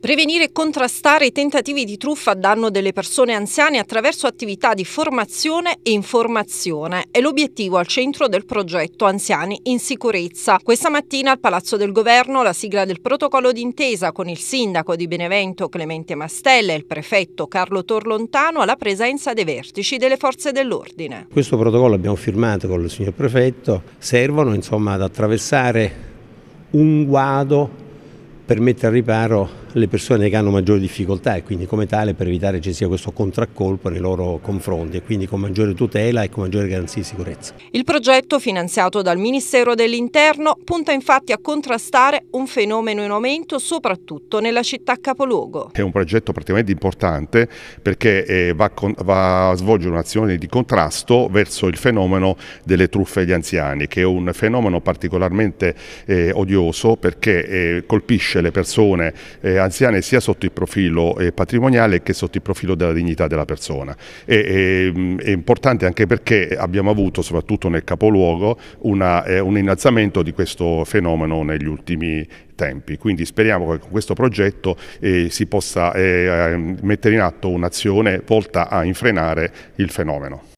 Prevenire e contrastare i tentativi di truffa a danno delle persone anziane attraverso attività di formazione e informazione è l'obiettivo al centro del progetto Anziani in sicurezza. Questa mattina al Palazzo del Governo la sigla del protocollo d'intesa con il sindaco di Benevento Clemente Mastella e il prefetto Carlo Torlontano alla presenza dei vertici delle forze dell'ordine. Questo protocollo abbiamo firmato con il signor prefetto, servono insomma ad attraversare un guado per mettere al riparo le persone che hanno maggiori difficoltà e quindi come tale per evitare che ci sia questo contraccolpo nei loro confronti e quindi con maggiore tutela e con maggiore garanzia di sicurezza. Il progetto finanziato dal Ministero dell'Interno punta infatti a contrastare un fenomeno in aumento soprattutto nella città capoluogo. È un progetto praticamente importante perché eh, va, a svolgere un'azione di contrasto verso il fenomeno delle truffe agli anziani che è un fenomeno particolarmente eh, odioso perché eh, colpisce le persone a anziane sia sotto il profilo eh, patrimoniale che sotto il profilo della dignità della persona. E, e, è importante anche perché abbiamo avuto, soprattutto nel capoluogo, una, eh, un innalzamento di questo fenomeno negli ultimi tempi. Quindi speriamo che con questo progetto eh, si possa eh, ehm, mettere in atto un'azione volta a infrenare il fenomeno.